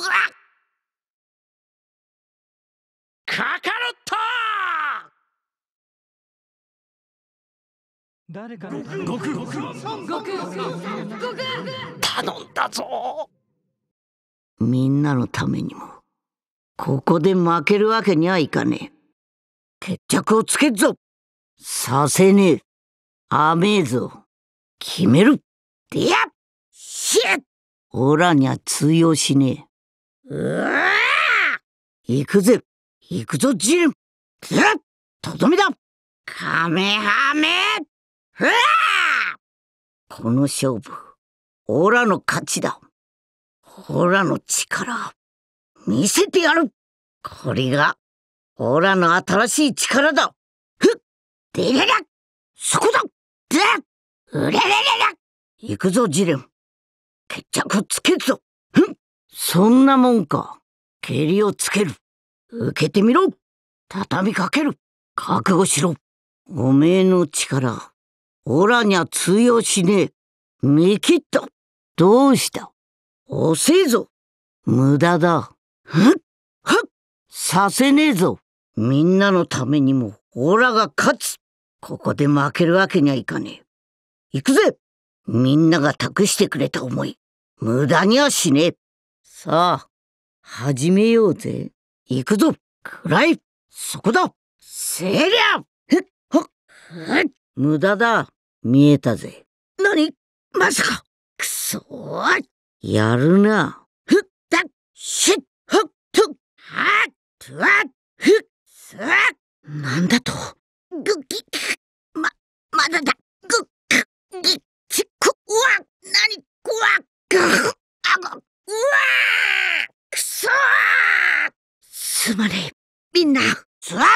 くらカカロット誰か頼んだぞみんなのためにもここで負けるわけにはいかねえ決着をつけっぞさせねえ甘えぞ決めるやオラには通用しねえうわ行くぜ行くぞジルくっとどめだカメハメうわこの勝負オラの勝ちだオラの力見せてやるこれがオラの新しい力だふっでれらそこだでうれれれれ行くぞジレン決着つけるぞそんなもんか。蹴りをつける。受けてみろ。畳みかける。覚悟しろ。おめえの力、オラにゃ通用しねえ。見切った。どうした遅えぞ。無駄だ。ふっ、ふっ。させねえぞ。みんなのためにも、オラが勝つ。ここで負けるわけにはいかねえ。行くぜみんなが託してくれた思い、無駄にはしねえ。さあ、始めようぜ。行くぞらいそこだせりゃふっほっふっ無駄だ見えたぜ。なに、まさかくそーやるな。ふっだしっほっとはっとはっふっすわなんだとぐきすまねえみんなツアッ